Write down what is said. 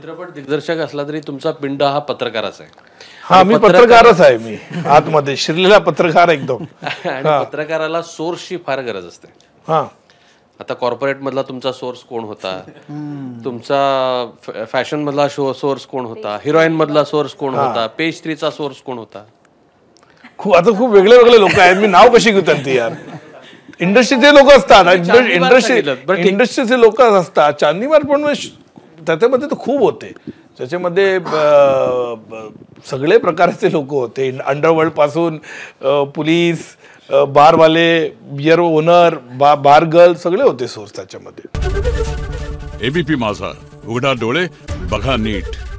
चित्रपट दिग्दर्शक असला तरी तुमचा पिंड हा पत्रकारच आहे हा मी पत्रकारच आहे मी आतमध्ये शिरलेला पत्रकार एकदम पत्रकाराला सोर्सची फार गरज असते हा आता कॉर्पोरेट मधला तुमचा सोर्स कोण होता तुमचा फॅशन मधला सोर्स कोण होता हिरोईन मधला सोर्स कोण होता पेज थ्रीचा सोर्स कोण होता खूप आता खूप वेगळे वेगळे लोक आहेत मी नाव कशी घेतात यार इंडस्ट्रीचे लोक असतात इंडस्ट्री इंडस्ट्रीचे लोक असतात चांदीमार पण त्याच्यामध्ये तर खूप होते त्याच्यामध्ये सगळे प्रकारचे लोक होते अंडरवर्ल्डपासून पोलीस बारवाले बियर ओनर बा बार गर्ल सगळे होते सोर्स त्याच्यामध्ये एबीपी माझा उघडा डोळे बघा नीट